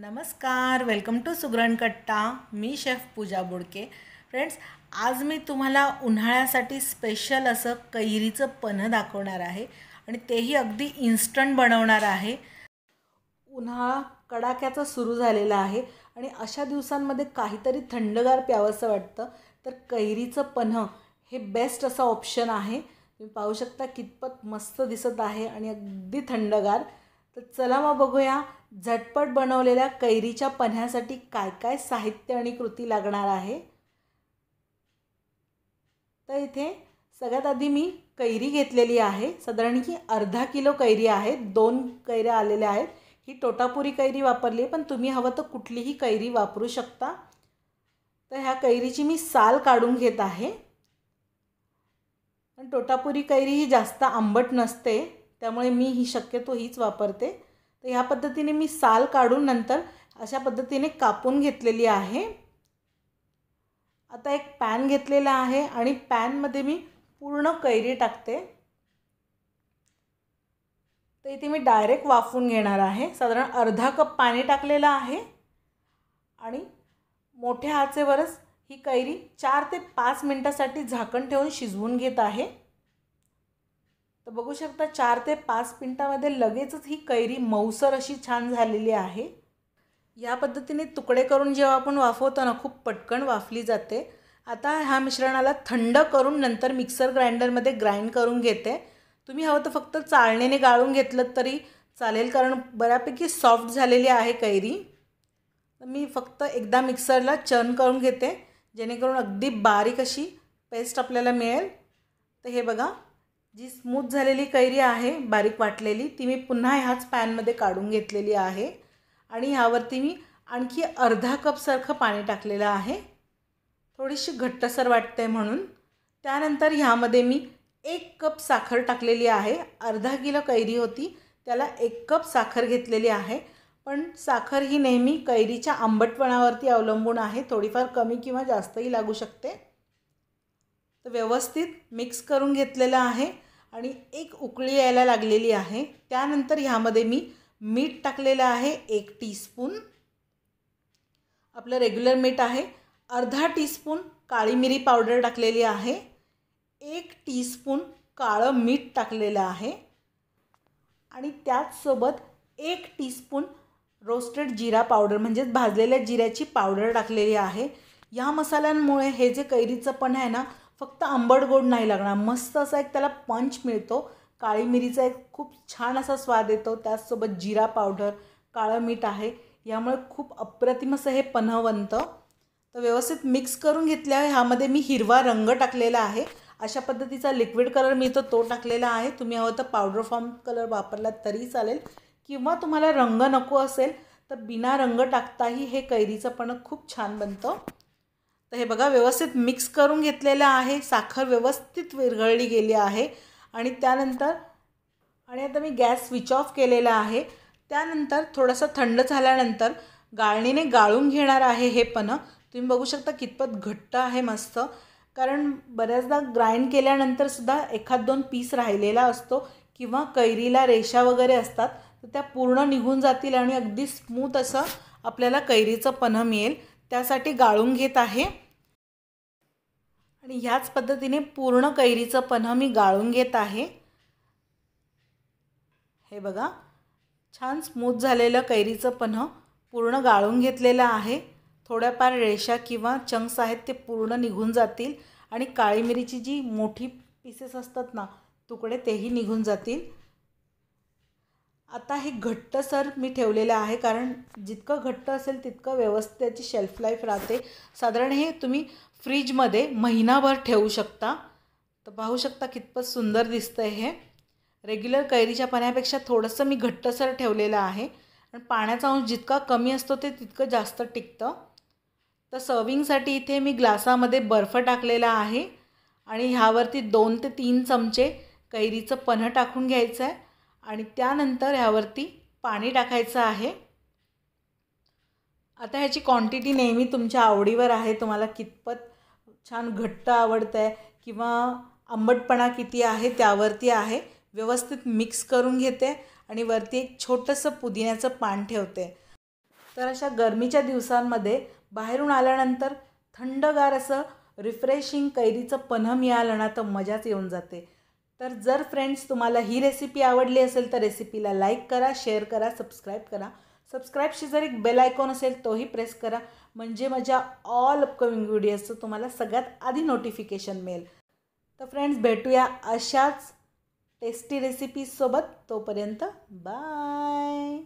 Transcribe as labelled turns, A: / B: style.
A: नमस्कार welcome to सुग्रणकट्टा कट्टा मी chef पूजा बोडके friends आज मी तुम्हाला उन्हाळ्यासाठी स्पेशल असं कैरीचं पन्ह दाखवणार आहे आणि तेही अगदी इन्स्टंट बनवणार आहे उन्हाळा कडाक्याचा सुरू झालेला आहे आणि अशा दिवसांमध्ये काहीतरी थंडगार प्यावंसं वाटतं तर कैरीचं पन्ह हे बेस्ट असं ऑप्शन आहे तुम्ही पाहू शकता कितपत मस्त दिसत आहे आणि अगदी थंडगार तर चला मग बघूया झटपट बनवलेल्या कैरीच्या पन्ह्यासाठी काय काय साहित्य आणि कृती लागणार आहे तर इथे सगळ्यात आधी मी कैरी घेतलेली आहे साधारण की अर्धा किलो कैरी आहे दोन कैऱ्या आलेल्या आहेत ही टोटापुरी कैरी वापरली आहे पण तुम्ही हवं तर कुठलीही कैरी वापरू शकता तर ह्या कैरीची मी साल काढून घेत आहे पण टोटापुरी कैरी ही जास्त आंबट नसते त्यामुळे मी ही शक्यतो हीच वापरते या ह्या पद्धतीने मी साल काढून नंतर अशा पद्धतीने कापून घेतलेली आहे आता एक पॅन घेतलेला आहे आणि पॅनमध्ये मी पूर्ण कैरी टाकते तर इथे मी डायरेक्ट वाफून घेणार आहे साधारण अर्धा कप पाणी टाकलेलं आहे आणि मोठ्या आचेवरच ही कैरी चार ते पाच मिनटासाठी झाकण ठेवून शिजवून घेत आहे तर बघू शकता चार ते पाच मिनटामध्ये लगेचच ही कैरी मऊसर अशी छान झालेली आहे या पद्धतीने तुकडे करून जेव्हा आपण वाफवतो ना खूप पटकन वाफली जाते आता ह्या मिश्रणाला थंड करून नंतर मिक्सर ग्राइंडरमध्ये ग्राइंड करून घेते तुम्ही हवं तर फक्त चाळणीने गाळून घेतलं तरी चालेल कारण बऱ्यापैकी सॉफ्ट झालेली आहे कैरी मी फक्त एकदा मिक्सरला चर्न करून घेते जेणेकरून अगदी बारीक अशी पेस्ट आपल्याला मिळेल तर हे बघा जी स्मूथ झालेली कैरी आहे बारीक वाटलेली ती मी पुन्हा ह्याच पॅनमध्ये काढून घेतलेली आहे आणि ह्यावरती मी आणखी अर्धा कपसारखं पाणी टाकलेलं आहे थोडीशी घट्टसर वाटते म्हणून त्यानंतर ह्यामध्ये मी एक कप साखर टाकलेली आहे अर्धा किलो कैरी होती त्याला एक कप साखर घेतलेली आहे पण साखर ही नेहमी कैरीच्या आंबटपणावरती अवलंबून आहे थोडीफार कमी किंवा जास्तही लागू शकते व्यवस्थित मिक्स करून घेतलेलं आहे आणि एक उकळी यायला लागलेली आहे त्यानंतर ह्यामध्ये मी मीठ टाकलेलं आहे एक टीस्पून आपलं रेग्युलर मीठ आहे अर्धा टीस्पून काळी मिरी पावडर टाकलेली आहे एक टीस्पून काळं मीठ टाकलेलं आहे आणि त्याचसोबत एक टीस्पून रोस्टेड जिरा पावडर म्हणजेच भाजलेल्या जिऱ्याची पावडर टाकलेली आहे या मसाल्यांमुळे हे जे कैरीचं पण आहे ना फक्त आंबट गोड नाही लागणार मस्त असा एक त्याला पंच मिळतो काळी मिरीचा एक खूप छान असा स्वाद येतो त्याचसोबत जिरा पावडर काळं मीठ आहे यामुळे खूप अप्रतिम असं हे पन्ह बनतं तर व्यवस्थित मिक्स करून घेतल्यावर ह्यामध्ये मी हिरवा रंग टाकलेला आहे अशा पद्धतीचा लिक्विड कलर मिळतो तो टाकलेला आहे तुम्ही हवं तर पावडर फॉर्म कलर वापरला तरी चालेल किंवा तुम्हाला रंग नको असेल तर बिना रंग टाकताही हे कैरीचं पण खूप छान बनतं तर हे बघा व्यवस्थित मिक्स करून घेतलेलं आहे साखर व्यवस्थित विरघळली गेली आहे आणि त्यानंतर आणि आता मी गॅस स्विच ऑफ केलेला आहे त्यानंतर थोडंसं थंड झाल्यानंतर गाळणीने गाळून घेणार आहे हे पण तुम्ही बघू शकता कितपत घट्ट आहे मस्त कारण बऱ्याचदा ग्राइंड केल्यानंतर सुद्धा एखाद दोन पीस राहिलेला असतो किंवा कैरीला रेषा वगैरे असतात तर त्या पूर्ण निघून जातील आणि अगदी स्मूथ असं आपल्याला कैरीचं पन्ह मिळेल त्यासाठी गाळून घेत आहे आणि ह्याच पद्धतीने पूर्ण कैरीचं पन्ह मी गाळून घेत आहे हे बघा छान स्मूथ झालेलं कैरीचं पन्ह पूर्ण गाळून घेतलेलं आहे थोड्याफार रेषा किंवा चंक्स आहेत ते पूर्ण निघून जातील आणि काळी मिरीची जी मोठी पीसेस असतात ना तुकडे तेही निघून जातील आता हे घट्टसर मी ठेवलेलं आहे कारण जितकं घट्ट असेल तितकं व्यवस्थित त्याची शेल्फ लाईफ राहते साधारण हे तुम्ही फ्रीजमध्ये महिनाभर ठेवू शकता तर पाहू शकता कितपत सुंदर दिसतं आहे हे रेग्युलर कैरीच्या पाण्यापेक्षा थोडंसं मी घट्टसर ठेवलेलं आहे आणि पाण्याचा अंश जितका कमी असतो ते तितकं जास्त टिकतं तर सर्विंगसाठी इथे मी ग्लासामध्ये बर्फ टाकलेला आहे आणि ह्यावरती दोन ते तीन चमचे कैरीचं पन्ह टाकून घ्यायचं आहे आणि त्यानंतर ह्यावरती पाणी टाकायचं आहे आता ह्याची क्वांटिटी नेहमी तुमच्या आवडीवर आहे तुम्हाला कितपत छान घट्ट आवडतं आहे किंवा आंबटपणा किती आहे त्यावरती आहे व्यवस्थित मिक्स करून घेते आणि वरती एक छोटंसं पुदिन्याचं पान ठेवते तर अशा गरमीच्या दिवसांमध्ये बाहेरून आल्यानंतर थंडगार असं रिफ्रेशिंग कैरीचं पन्ह मिळालं ना तर मजाच येऊन जाते तर जर फ्रेंड्स तुम्हाला ही रेसिपी आवडली असेल तर रेसिपीला लाईक करा शेअर करा सबस्क्राईब करा सबस्क्राईबशी जर एक बेल आयकॉन असेल तोही प्रेस करा म्हणजे माझ्या ऑल अपकमिंग व्हिडिओजचं तुम्हाला सगळ्यात आधी नोटिफिकेशन मिळेल तर फ्रेंड्स भेटूया अशाच टेस्टी रेसिपीसोबत तोपर्यंत बाय